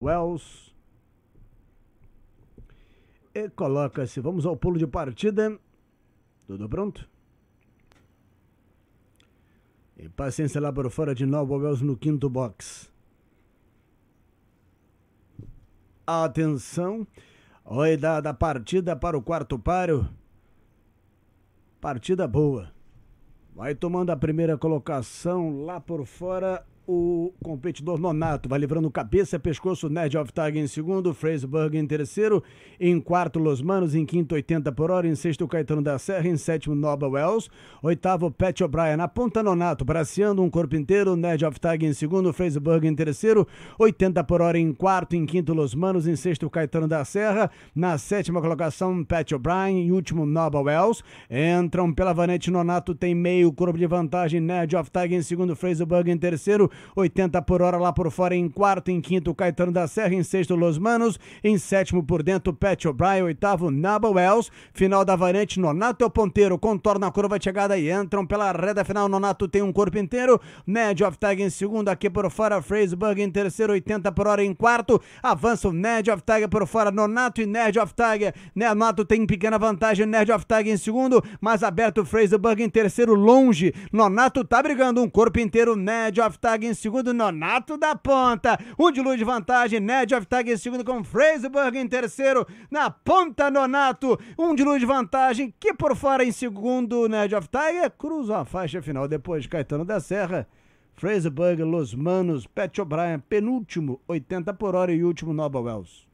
Wells. E coloca-se. Vamos ao pulo de partida. Tudo pronto? E paciência lá por fora de novo. Wells no quinto box. Atenção. Oi, da, partida para o quarto páreo. Partida boa. Vai tomando a primeira colocação lá por fora o competidor Nonato vai livrando cabeça, pescoço, Ned of Tag em segundo, Fraseburg em terceiro, em quarto Los Manos, em quinto 80 por hora, em sexto Caetano da Serra, em sétimo Noba Wells, oitavo Pat O'Brien, na ponta Nonato, braceando um corpo inteiro, Ned of Tag em segundo, Fraseburg em terceiro, 80 por hora em quarto, em quinto Los Manos, em sexto Caetano da Serra, na sétima colocação Pat O'Brien, em último Noba Wells, entram pela Vanete Nonato, tem meio corpo de vantagem, Ned of Tag em segundo, Fraseburg em terceiro, 80 por hora lá por fora, em quarto, em quinto, Caetano da Serra, em sexto, Los Manos, em sétimo por dentro, Pat O'Brien, oitavo, Naba Wells, final da variante, Nonato é o ponteiro, contorna a curva de chegada e entram pela reta final, Nonato tem um corpo inteiro, Ned of Tag em segundo, aqui por fora, Fraserburg em terceiro, 80 por hora em quarto, avança o Ned of Tag por fora, Nonato e Ned of Tag, Nonato tem pequena vantagem, Ned of Tag em segundo, mais aberto, Fraserburg em terceiro, longe, Nonato tá brigando, um corpo inteiro, Ned of Tag em segundo, Nonato da ponta. Um de luz de vantagem, Ned of Tag em segundo com Fraserburg em terceiro. Na ponta, Nonato. Um de luz de vantagem, que por fora em segundo, Ned of Tiger. Cruzam a faixa final depois de Caetano da Serra. Fraserburg, Los Manos, Pat O'Brien, penúltimo, 80 por hora e último, Nova Wells.